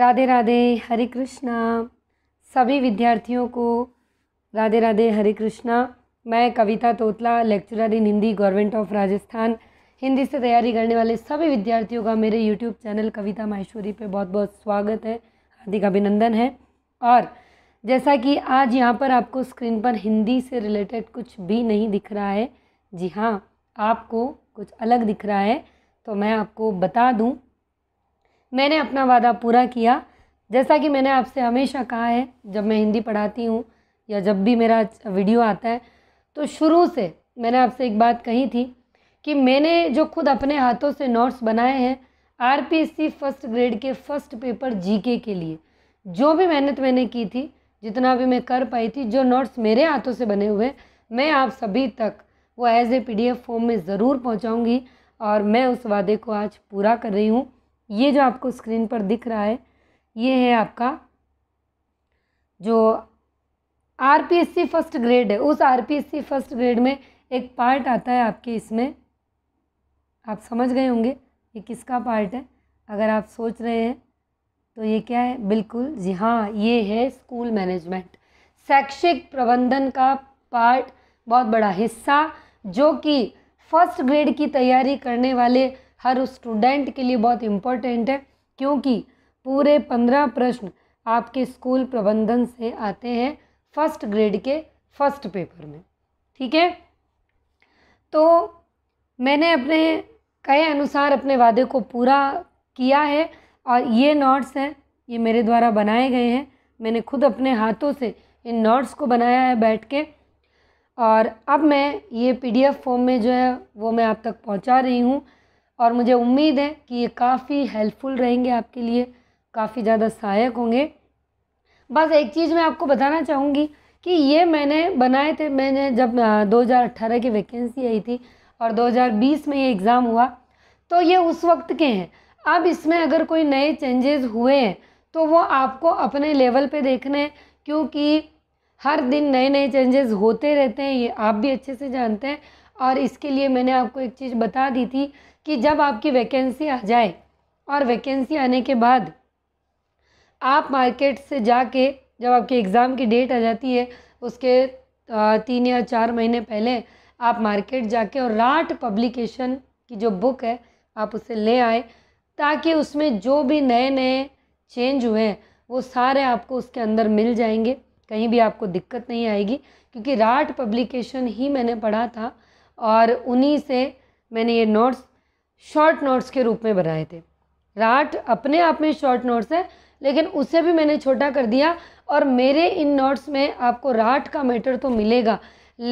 राधे राधे हरे कृष्णा सभी विद्यार्थियों को राधे राधे हरे कृष्णा मैं Kavita Totla lecturer in Hindi government of Rajasthan Hindi से तैयारी करने वाले सभी विद्यार्थियों का मेरे यूट्यूब चैनल कविता माहेश्वरी पे बहुत बहुत स्वागत है हार्दिक अभिनंदन है और जैसा कि आज यहाँ पर आपको स्क्रीन पर हिंदी से रिलेटेड कुछ भी नहीं दिख रहा है जी हाँ आपको कुछ अलग दिख रहा है तो मैं आपको बता दूँ मैंने अपना वादा पूरा किया जैसा कि मैंने आपसे हमेशा कहा है जब मैं हिंदी पढ़ाती हूँ या जब भी मेरा वीडियो आता है तो शुरू से मैंने आपसे एक बात कही थी कि मैंने जो खुद अपने हाथों से नोट्स बनाए हैं आर फर्स्ट ग्रेड के फर्स्ट पेपर जी के लिए जो भी मेहनत मैंने की थी जितना भी मैं कर पाई थी जो नोट्स मेरे हाथों से बने हुए मैं आप सभी तक वो एज ए पी फॉर्म में ज़रूर पहुंचाऊंगी और मैं उस वादे को आज पूरा कर रही हूँ ये जो आपको स्क्रीन पर दिख रहा है ये है आपका जो आरपीएससी फर्स्ट ग्रेड है उस आरपीएससी फर्स्ट ग्रेड में एक पार्ट आता है आपके इसमें आप समझ गए होंगे ये किसका पार्ट है अगर आप सोच रहे हैं तो ये क्या है बिल्कुल जी हाँ ये है स्कूल मैनेजमेंट शैक्षिक प्रबंधन का पार्ट बहुत बड़ा हिस्सा जो कि फर्स्ट ग्रेड की तैयारी करने वाले हर स्टूडेंट के लिए बहुत इम्पोर्टेंट है क्योंकि पूरे पंद्रह प्रश्न आपके स्कूल प्रबंधन से आते हैं फर्स्ट ग्रेड के फर्स्ट पेपर में ठीक है तो मैंने अपने कहे अनुसार अपने वादे को पूरा किया है और ये नोट्स हैं ये मेरे द्वारा बनाए गए हैं मैंने खुद अपने हाथों से इन नोट्स को बनाया है बैठ के और अब मैं ये पीडीएफ फॉर्म में जो है वो मैं आप तक पहुंचा रही हूँ और मुझे उम्मीद है कि ये काफ़ी हेल्पफुल रहेंगे आपके लिए काफ़ी ज़्यादा सहायक होंगे बस एक चीज़ मैं आपको बताना चाहूँगी कि ये मैंने बनाए थे मैंने जब 2018 की वैकेंसी आई थी और 2020 में ये एग्ज़ाम हुआ तो ये उस वक्त के हैं अब इसमें अगर कोई नए चेंजेस हुए हैं तो वो आपको अपने लेवल पे देखने हैं क्योंकि हर दिन नए नए चेंजेस होते रहते हैं ये आप भी अच्छे से जानते हैं और इसके लिए मैंने आपको एक चीज़ बता दी थी कि जब आपकी वैकेंसी आ जाए और वैकेंसी आने के बाद आप मार्केट से जाके जब आपके एग्ज़ाम की डेट आ जाती है उसके तीन या चार महीने पहले आप मार्केट जाके और राट पब्लिकेशन की जो बुक है आप उसे ले आए ताकि उसमें जो भी नए नए चेंज हुए हैं वो सारे आपको उसके अंदर मिल जाएंगे कहीं भी आपको दिक्कत नहीं आएगी क्योंकि राट पब्लिकेशन ही मैंने पढ़ा था और उन्हीं से मैंने ये नोट्स शॉर्ट नोट्स के रूप में बनाए थे राट अपने आप में शॉर्ट नोट्स है लेकिन उसे भी मैंने छोटा कर दिया और मेरे इन नोट्स में आपको राट का मैटर तो मिलेगा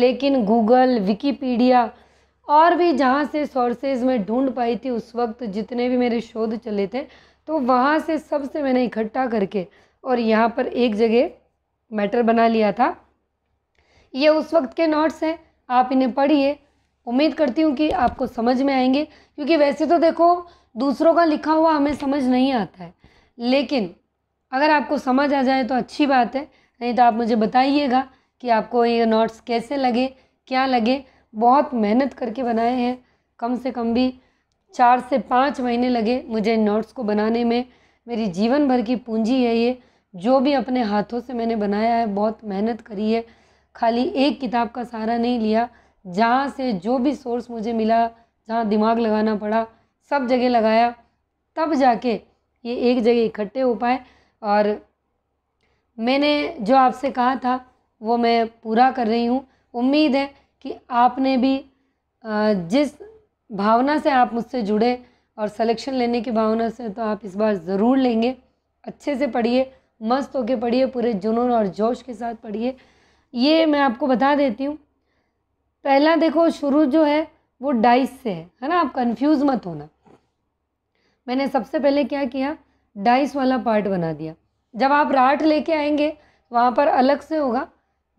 लेकिन गूगल विकीपीडिया और भी जहाँ से सोर्सेज में ढूंढ पाई थी उस वक्त जितने भी मेरे शोध चले थे तो वहाँ से सबसे मैंने इकट्ठा करके और यहाँ पर एक जगह मैटर बना लिया था ये उस वक्त के नोट्स हैं आप इन्हें पढ़िए उम्मीद करती हूँ कि आपको समझ में आएंगे क्योंकि वैसे तो देखो दूसरों का लिखा हुआ हमें समझ नहीं आता है लेकिन अगर आपको समझ आ जाए तो अच्छी बात है नहीं तो आप मुझे बताइएगा कि आपको ये नोट्स कैसे लगे क्या लगे बहुत मेहनत करके बनाए हैं कम से कम भी चार से पाँच महीने लगे मुझे इन नोट्स को बनाने में मेरी जीवन भर की पूंजी है ये जो भी अपने हाथों से मैंने बनाया है बहुत मेहनत करी है खाली एक किताब का सहारा नहीं लिया जहाँ से जो भी सोर्स मुझे मिला जहाँ दिमाग लगाना पड़ा सब जगह लगाया तब जाके ये एक जगह इकट्ठे हो पाए और मैंने जो आपसे कहा था वो मैं पूरा कर रही हूँ उम्मीद है कि आपने भी जिस भावना से आप मुझसे जुड़े और सिलेक्शन लेने की भावना से तो आप इस बार ज़रूर लेंगे अच्छे से पढ़िए मस्त होके पढ़िए पूरे जुनून और जोश के साथ पढ़िए ये मैं आपको बता देती हूँ पहला देखो शुरू जो है वो डाइस से है है ना आप कंफ्यूज मत होना मैंने सबसे पहले क्या किया डाइस वाला पार्ट बना दिया जब आप राट लेके आएंगे वहाँ पर अलग से होगा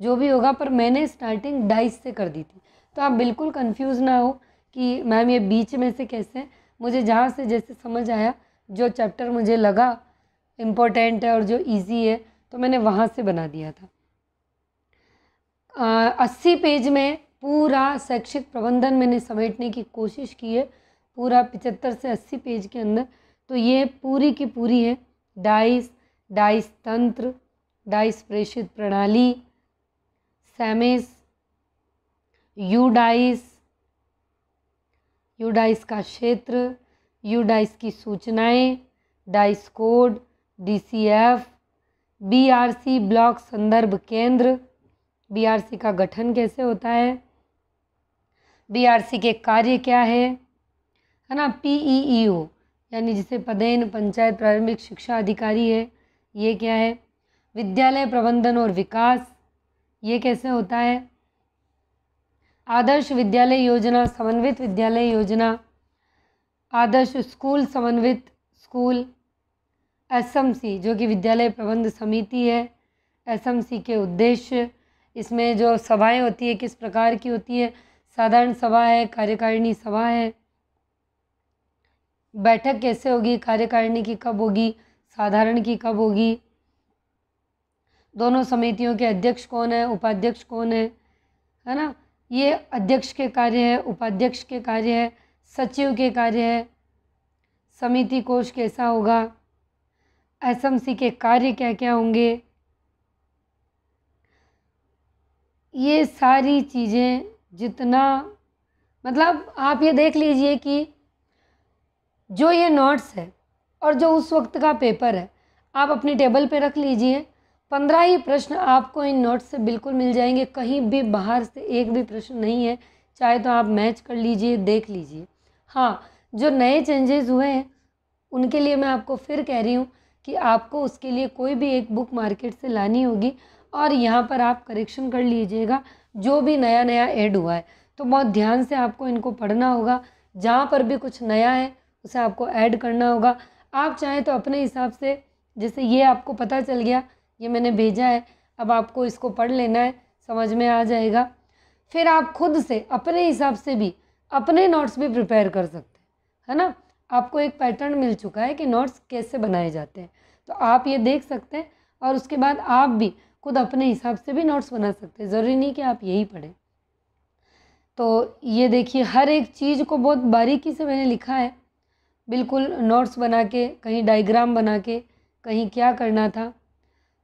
जो भी होगा पर मैंने स्टार्टिंग डाइस से कर दी थी तो आप बिल्कुल कंफ्यूज ना हो कि मैम ये बीच में से कैसे मुझे जहाँ से जैसे समझ आया जो चैप्टर मुझे लगा इम्पोर्टेंट है और जो ईजी है तो मैंने वहाँ से बना दिया था अस्सी पेज में पूरा शैक्षिक प्रबंधन मैंने समेटने की कोशिश की है पूरा पिचहत्तर से अस्सी पेज के अंदर तो ये पूरी की पूरी है डाइस डाइस तंत्र डाइस प्रेषित प्रणाली डाइस यू यूडाइस का क्षेत्र यू डाइस की सूचनाएं DISE code DCF BRC block संदर्भ केंद्र बीआरसी का गठन कैसे होता है बीआरसी के कार्य क्या है है ना पीईईओ e e यानी जिसे पदेन पंचायत प्रारंभिक शिक्षा अधिकारी है ये क्या है विद्यालय प्रबंधन और विकास ये कैसे होता है आदर्श विद्यालय योजना समन्वित विद्यालय योजना आदर्श स्कूल समन्वित स्कूल एसएमसी जो कि विद्यालय प्रबंध समिति है एसएमसी के उद्देश्य इसमें जो सभाएं होती है किस प्रकार की होती है साधारण सभा है कार्यकारिणी सभा है बैठक कैसे होगी कार्यकारिणी की कब होगी साधारण की कब होगी दोनों समितियों के अध्यक्ष कौन है उपाध्यक्ष कौन है है ना ये अध्यक्ष के कार्य है उपाध्यक्ष के कार्य है सचिव के कार्य है समिति कोष कैसा होगा एसएमसी के कार्य क्या क्या होंगे ये सारी चीज़ें जितना मतलब आप ये देख लीजिए कि जो ये नोट्स है और जो उस वक्त का पेपर है आप अपनी टेबल पे रख लीजिए पंद्रह ही प्रश्न आपको इन नोट्स से बिल्कुल मिल जाएंगे कहीं भी बाहर से एक भी प्रश्न नहीं है चाहे तो आप मैच कर लीजिए देख लीजिए हाँ जो नए चेंजेस हुए हैं उनके लिए मैं आपको फिर कह रही हूँ कि आपको उसके लिए कोई भी एक बुक मार्केट से लानी होगी और यहाँ पर आप करेक्शन कर लीजिएगा जो भी नया नया ऐड हुआ है तो बहुत ध्यान से आपको इनको पढ़ना होगा जहाँ पर भी कुछ नया है उसे आपको ऐड करना होगा आप चाहें तो अपने हिसाब से जैसे ये आपको पता चल गया ये मैंने भेजा है अब आपको इसको पढ़ लेना है समझ में आ जाएगा फिर आप खुद से अपने हिसाब से भी अपने नोट्स भी प्रिपेयर कर सकते हैं है ना आपको एक पैटर्न मिल चुका है कि नोट्स कैसे बनाए जाते हैं तो आप ये देख सकते हैं और उसके बाद आप भी खुद अपने हिसाब से भी नोट्स बना सकते हैं ज़रूरी नहीं कि आप यही पढ़ें तो ये देखिए हर एक चीज़ को बहुत बारीकी से मैंने लिखा है बिल्कुल नोट्स बना के कहीं डायग्राम बना के कहीं क्या करना था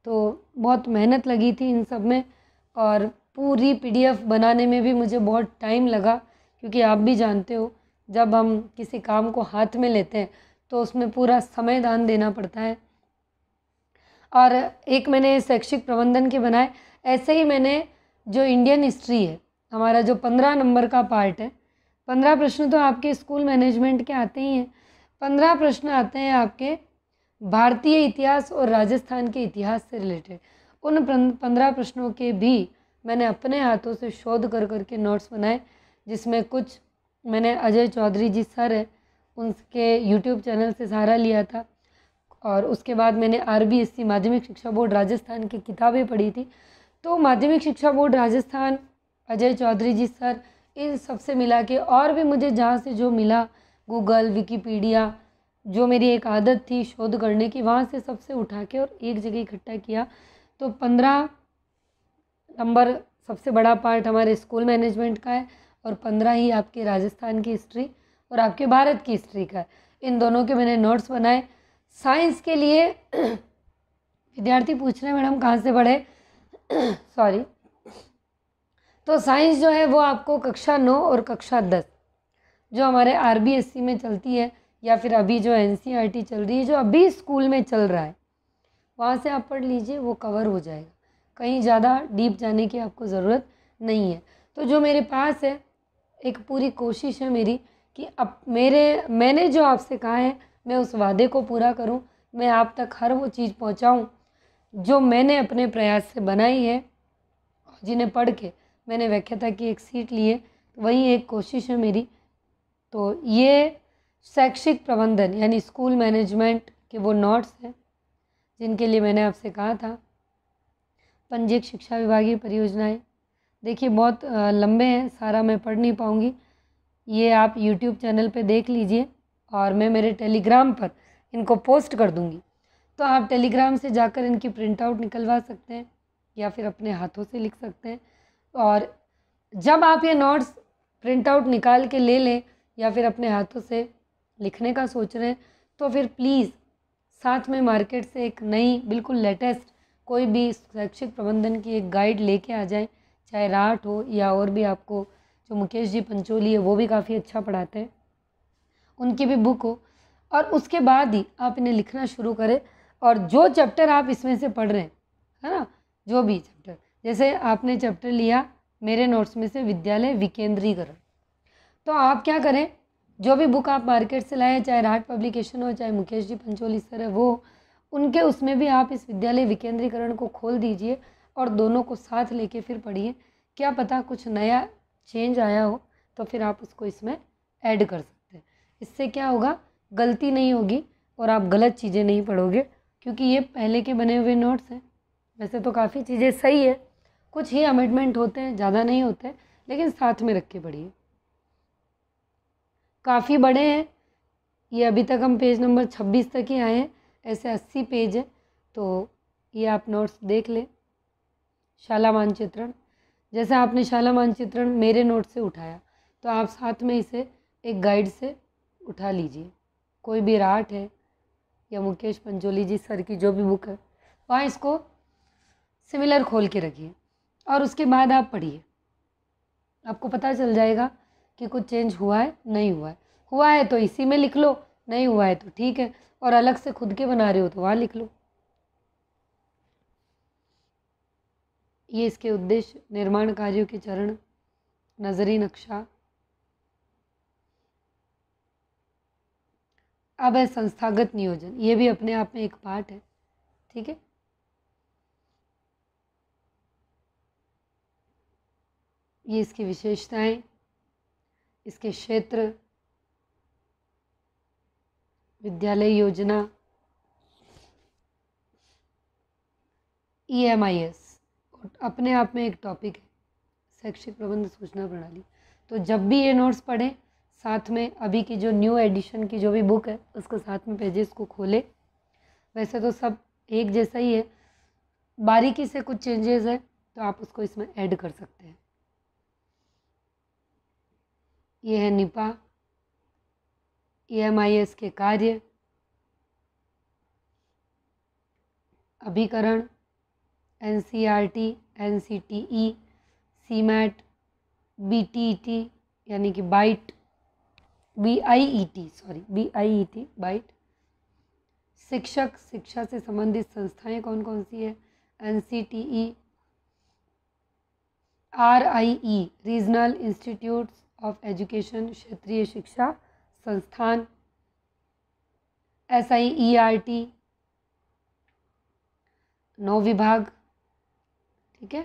तो बहुत मेहनत लगी थी इन सब में और पूरी पीडीएफ बनाने में भी मुझे बहुत टाइम लगा क्योंकि आप भी जानते हो जब हम किसी काम को हाथ में लेते हैं तो उसमें पूरा समय दान देना पड़ता है और एक मैंने शैक्षिक प्रबंधन के बनाए ऐसे ही मैंने जो इंडियन हिस्ट्री है हमारा जो पंद्रह नंबर का पार्ट है पंद्रह प्रश्न तो आपके स्कूल मैनेजमेंट के आते ही हैं पंद्रह प्रश्न आते हैं आपके भारतीय इतिहास और राजस्थान के इतिहास से रिलेटेड उन पंद्रह प्रश्नों के भी मैंने अपने हाथों से शोध कर करके नोट्स बनाए जिसमें कुछ मैंने अजय चौधरी जी सर है उनके यूट्यूब चैनल से सहारा लिया था और उसके बाद मैंने आर बी एस सी माध्यमिक शिक्षा बोर्ड राजस्थान की किताबें पढ़ी थी तो माध्यमिक शिक्षा बोर्ड राजस्थान अजय चौधरी जी सर इन सबसे मिला के और भी मुझे जहाँ से जो मिला गूगल विकीपीडिया जो मेरी एक आदत थी शोध करने की वहाँ से सबसे उठा के और एक जगह इकट्ठा किया तो पंद्रह नंबर सबसे बड़ा पार्ट हमारे स्कूल मैनेजमेंट का है और पंद्रह ही आपके राजस्थान की हिस्ट्री और आपके भारत की हिस्ट्री का है इन दोनों के मैंने नोट्स बनाए साइंस के लिए विद्यार्थी पूछ रहे हैं मैडम कहाँ से पढ़े सॉरी तो साइंस जो है वो आपको कक्षा नौ और कक्षा दस जो हमारे आर में चलती है या फिर अभी जो एन चल रही है जो अभी स्कूल में चल रहा है वहाँ से आप पढ़ लीजिए वो कवर हो जाएगा कहीं ज़्यादा डीप जाने की आपको ज़रूरत नहीं है तो जो मेरे पास है एक पूरी कोशिश है मेरी कि अब मेरे मैंने जो आपसे कहा है मैं उस वादे को पूरा करूं मैं आप तक हर वो चीज़ पहुंचाऊं जो मैंने अपने प्रयास से बनाई है जिन्हें पढ़ के मैंने व्याख्याता की एक सीट ली है वही एक कोशिश है मेरी तो ये शैक्षिक प्रबंधन यानी स्कूल मैनेजमेंट के वो नोट्स हैं जिनके लिए मैंने आपसे कहा था पंजीक शिक्षा विभागीय परियोजनाएं देखिए बहुत लंबे हैं सारा मैं पढ़ नहीं पाऊँगी ये आप यूट्यूब चैनल पे देख लीजिए और मैं मेरे टेलीग्राम पर इनको पोस्ट कर दूँगी तो आप टेलीग्राम से जाकर इनकी प्रिंट आउट निकलवा सकते हैं या फिर अपने हाथों से लिख सकते हैं और जब आप ये नोट्स प्रिंट आउट निकाल के ले लें या फिर अपने हाथों से लिखने का सोच रहे हैं तो फिर प्लीज़ साथ में मार्केट से एक नई बिल्कुल लेटेस्ट कोई भी शैक्षिक प्रबंधन की एक गाइड लेके आ जाए चाहे राट हो या और भी आपको जो मुकेश जी पंचोली है वो भी काफ़ी अच्छा पढ़ाते हैं उनकी भी बुक हो और उसके बाद ही आप इन्हें लिखना शुरू करें और जो चैप्टर आप इसमें से पढ़ रहे हैं है ना जो भी चैप्टर जैसे आपने चैप्टर लिया मेरे नोट्स में से विद्यालय विकेंद्रीकरण तो आप क्या करें जो भी बुक आप मार्केट से लाएँ चाहे राज पब्लिकेशन हो चाहे मुकेश जी पंचोली सर है वो उनके उसमें भी आप इस विद्यालय विकेंद्रीकरण को खोल दीजिए और दोनों को साथ लेके फिर पढ़िए क्या पता कुछ नया चेंज आया हो तो फिर आप उसको इसमें ऐड कर सकते इससे क्या होगा गलती नहीं होगी और आप गलत चीज़ें नहीं पढ़ोगे क्योंकि ये पहले के बने हुए नोट्स हैं वैसे तो काफ़ी चीज़ें सही है कुछ ही अमेंडमेंट होते हैं ज़्यादा नहीं होते लेकिन साथ में रख के पढ़िए काफ़ी बड़े हैं ये अभी तक हम पेज नंबर छब्बीस तक ही आए हैं ऐसे अस्सी पेज है तो ये आप नोट्स देख लें शाला मानचित्रण जैसे आपने शाला मानचित्रण मेरे नोट से उठाया तो आप साथ में इसे एक गाइड से उठा लीजिए कोई भी राट है या मुकेश पंचोली जी सर की जो भी बुक है वहाँ इसको सिमिलर खोल के रखिए और उसके बाद आप पढ़िए आपको पता चल जाएगा कि कुछ चेंज हुआ है नहीं हुआ है हुआ है तो इसी में लिख लो नहीं हुआ है तो ठीक है और अलग से खुद के बना रहे हो तो वहाँ लिख लो ये इसके उद्देश्य निर्माण कार्यों के चरण नजरी नक्शा अब है संस्थागत नियोजन ये भी अपने आप में एक पार्ट है ठीक है ये इसकी विशेषताएं इसके क्षेत्र विद्यालय योजना ई एम आई एस अपने आप में एक टॉपिक है शैक्षिक प्रबंध सूचना प्रणाली तो जब भी ये नोट्स पढ़ें साथ में अभी की जो न्यू एडिशन की जो भी बुक है उसके साथ में पेजेस को खोले वैसे तो सब एक जैसा ही है बारीकी से कुछ चेंजेस है तो आप उसको इसमें ऐड कर सकते हैं ये है निपा ईएमआईएस e के कार्य अभिकरण N C R T N C T E SIEMAT B T E T यानी कि BIET B I E T sorry B I E T BIET शिक्षक शिक्षा से संबंधित संस्थाएं कौन कौन सी है N C T E R I E regional institute of education क्षेत्रीय शिक्षा संस्थान S I E R T नौ विभाग ठीक है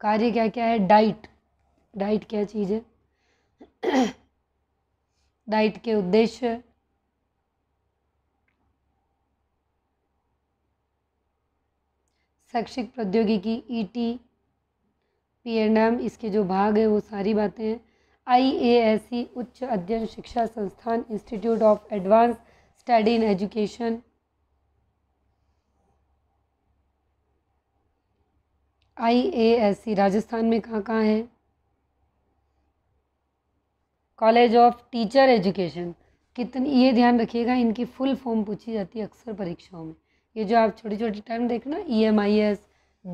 कार्य क्या क्या है डाइट डाइट क्या चीज़ है डाइट के उद्देश्य शैक्षिक प्रौद्योगिकी ईटी e एम इसके जो भाग है वो सारी बातें हैं आईएएससी e, उच्च अध्ययन शिक्षा संस्थान institute of advance study in education IASC Rajasthan में कहाँ कहाँ है कॉलेज ऑफ टीचर एजुकेशन कितनी ये ध्यान रखिएगा इनकी फुल फॉर्म पूछी जाती है अक्सर परीक्षाओं में ये जो आप छोटी छोटी टर्म देखें ना E M I S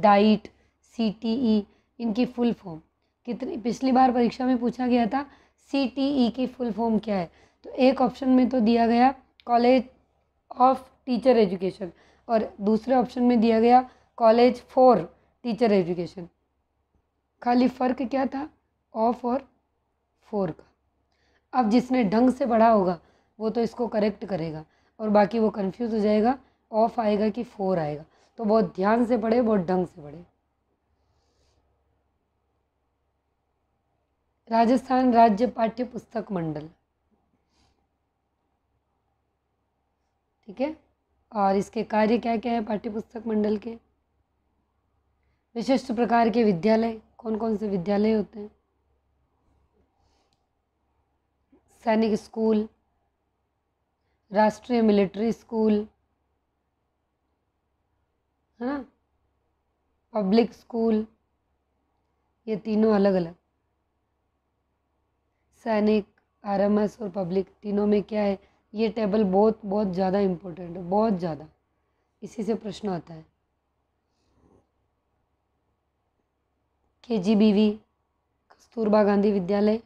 DIET C T E इनकी फुल फॉर्म कितनी पिछली बार परीक्षा में पूछा गया था सी टी ई की फुल फॉर्म क्या है तो एक ऑप्शन में तो दिया गया कॉलेज ऑफ टीचर एजुकेशन और दूसरे ऑप्शन में दिया गया कॉलेज फॉर टीचर एजुकेशन खाली फ़र्क क्या था ऑफ और फोर का अब जिसने ढंग से पढ़ा होगा वो तो इसको करेक्ट करेगा और बाकी वो कंफ्यूज हो जाएगा ऑफ आएगा कि फोर आएगा तो बहुत ध्यान से पढ़े बहुत ढंग से पढ़े राजस्थान राज्य पाठ्य पुस्तक मंडल ठीक है और इसके कार्य क्या क्या है पाठ्य पुस्तक मंडल के विशिष्ट प्रकार के विद्यालय कौन कौन से विद्यालय होते हैं सैनिक स्कूल राष्ट्रीय मिलिट्री स्कूल है ना पब्लिक स्कूल ये तीनों अलग अलग सैनिक आरएमएस और पब्लिक तीनों में क्या है ये टेबल बहुत बहुत ज़्यादा इम्पोर्टेंट है बहुत ज़्यादा इसी से प्रश्न आता है K G B V Kasturba Gandhi Vidyalaya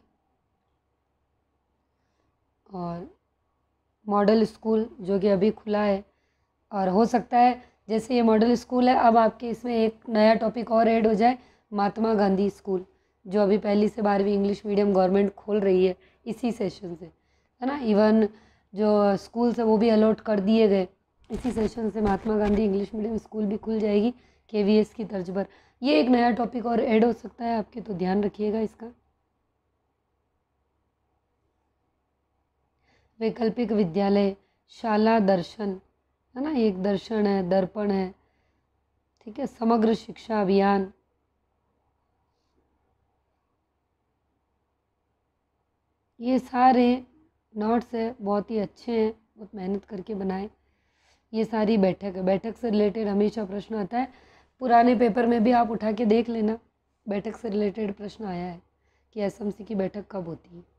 और मॉडल स्कूल जो कि अभी खुला है और हो सकता है जैसे ये मॉडल स्कूल है अब आपके इसमें एक नया टॉपिक और ऐड हो जाए महात्मा गांधी स्कूल जो अभी पहली से बारहवीं इंग्लिश मीडियम गवर्नमेंट खोल रही है इसी सेशन से है ना इवन जो स्कूल्स है वो भी अलॉट कर दिए गए इसी सेशन से Mahatma Gandhi English medium school भी खुल जाएगी के की तर्ज पर ये एक नया टॉपिक और ऐड हो सकता है आपके तो ध्यान रखिएगा इसका वैकल्पिक विद्यालय शाला दर्शन है ना एक दर्शन है दर्पण है ठीक है समग्र शिक्षा अभियान ये सारे नोट्स है बहुत ही अच्छे हैं बहुत मेहनत करके बनाए ये सारी बैठक है बैठक से रिलेटेड हमेशा प्रश्न आता है पुराने पेपर में भी आप उठा के देख लेना बैठक से रिलेटेड प्रश्न आया है कि एसएमसी की बैठक कब होती है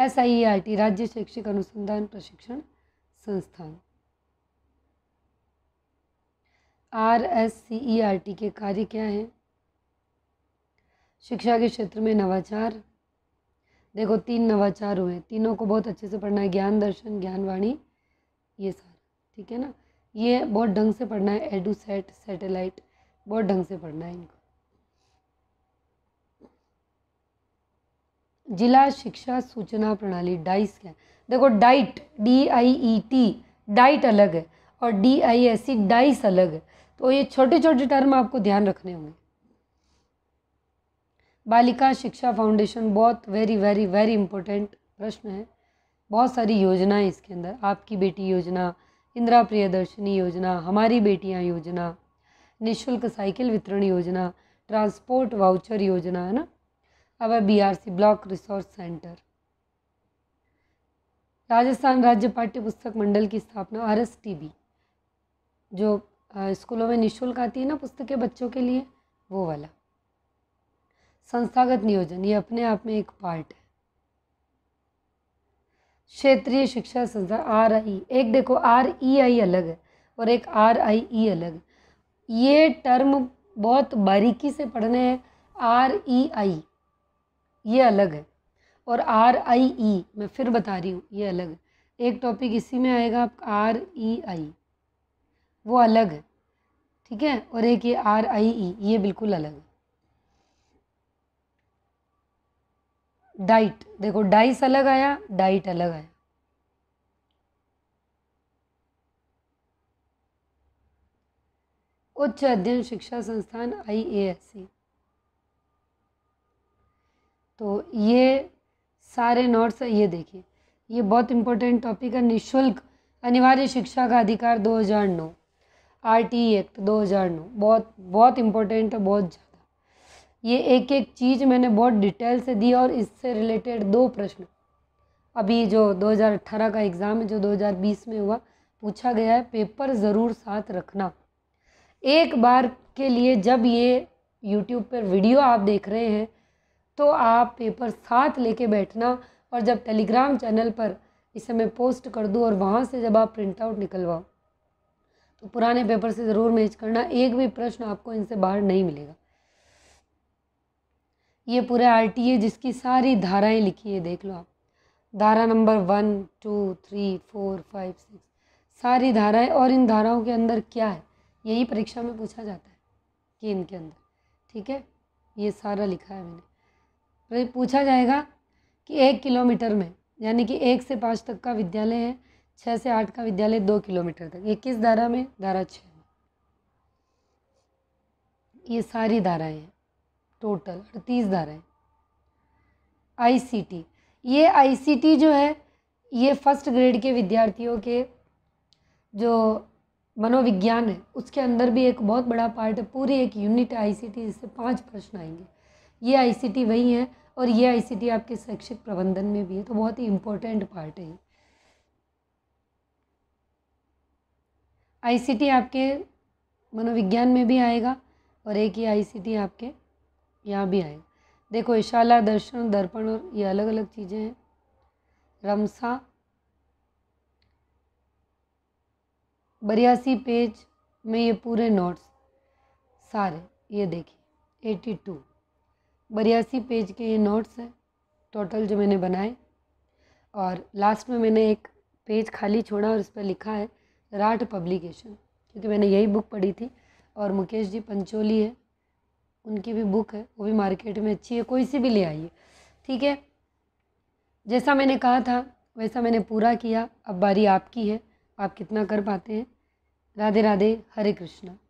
एस आई आई टी राज्य शैक्षिक अनुसंधान प्रशिक्षण संस्थान R S C E R T के कार्य क्या हैं शिक्षा के क्षेत्र में नवाचार देखो तीन नवाचार हुए तीनों को बहुत अच्छे से पढ़ना है ज्ञान दर्शन ज्ञानवाणी ये सारा ठीक है ना ये बहुत ढंग से पढ़ना है एडू सेट सैटेलाइट बहुत ढंग से पढ़ना है इनको जिला शिक्षा सूचना प्रणाली डाइस क्या है देखो DIET D I E T DIET अलग है और D I S C DISE अलग है तो ये छोटे छोटे टर्म आपको ध्यान रखने होंगे बालिका शिक्षा फाउंडेशन बहुत वेरी वेरी वेरी इंपॉर्टेंट प्रश्न है बहुत सारी योजनाएं इसके अंदर आपकी बेटी योजना इंदिरा प्रियदर्शनी योजना हमारी बेटियां योजना निःशुल्क साइकिल वितरण योजना ट्रांसपोर्ट वाउचर योजना है ना our BRC Block Resource Center. Rajasthan राज्य पाठ्य पुस्तक मंडल की स्थापना आर एस टी बी जो स्कूलों में निःशुल्क आती है ना पुस्तकें बच्चों के लिए वो वाला संस्थागत नियोजन ये अपने आप में एक पार्ट है क्षेत्रीय शिक्षा संस्था आर आई एक देखो आर ई आई अलग है और एक आर आई ई अलग ये टर्म बहुत बारीकी से पढ़ने हैं आर ई आई ये अलग है और आर आई ई मैं फिर बता रही हूँ ये अलग है एक टॉपिक इसी में आएगा आपका आर ई e आई वो अलग है ठीक है और एक ये आर आई ई ये बिल्कुल अलग है डाइट देखो डाइस अलग आया डाइट अलग आया उच्च अध्ययन शिक्षा संस्थान आई ए एस सी तो ये सारे नोट्स ये देखिए ये बहुत इंपॉर्टेंट टॉपिक है निःशुल्क अनिवार्य शिक्षा का अधिकार 2009 टी एक्ट 2009 बहुत बहुत इंपॉर्टेंट है बहुत ज़्यादा ये एक एक चीज़ मैंने बहुत डिटेल से दी और इससे रिलेटेड दो प्रश्न अभी जो 2018 का एग्ज़ाम है जो 2020 में हुआ पूछा गया है पेपर ज़रूर साथ रखना एक बार के लिए जब ये यूट्यूब पर वीडियो आप देख रहे हैं तो आप पेपर साथ लेके बैठना और जब टेलीग्राम चैनल पर इसे मैं पोस्ट कर दूँ और वहाँ से जब आप प्रिंट आउट निकलवाओ तो पुराने पेपर से ज़रूर मैच करना एक भी प्रश्न आपको इनसे बाहर नहीं मिलेगा ये पूरे ए जिसकी सारी धाराएं लिखी है देख लो आप धारा number one two three four five six सारी धाराएं और इन धाराओं के अंदर क्या है यही परीक्षा में पूछा जाता है कि इनके अंदर ठीक है ये सारा लिखा है मैंने ये पूछा जाएगा कि एक किलोमीटर में यानी कि एक से पाँच तक का विद्यालय है छः से आठ का विद्यालय दो किलोमीटर तक ये किस धारा में धारा छः में ये सारी धाराएं हैं टोटल अड़तीस धाराएं आईसीटी ये आईसीटी जो है ये फर्स्ट ग्रेड के विद्यार्थियों के जो मनोविज्ञान है उसके अंदर भी एक बहुत बड़ा पार्ट है पूरी एक यूनिट है आईसीटी जिससे पांच प्रश्न आएंगे ये आईसीटी वही है और ये आईसीटी आपके शैक्षिक प्रबंधन में भी है तो बहुत ही इम्पोर्टेंट पार्ट है आईसीटी आपके मनोविज्ञान में भी आएगा और एक ही आईसीटी आपके यहाँ भी आएगा देखो इशाला दर्शन दर्पण और ये अलग अलग चीज़ें हैं रमसा बरियासी पेज में ये पूरे नोट्स सारे ये देखिए एटी टू बयासी पेज के ये नोट्स हैं टोटल जो मैंने बनाए और लास्ट में मैंने एक पेज खाली छोड़ा और उस पर लिखा है राट पब्लिकेशन क्योंकि मैंने यही बुक पढ़ी थी और मुकेश जी पंचोली है उनकी भी बुक है वो भी मार्केट में अच्छी है कोई सी भी ले आइए ठीक है जैसा मैंने कहा था वैसा मैंने पूरा किया अब बारी आपकी है आप कितना कर पाते हैं राधे राधे हरे कृष्णा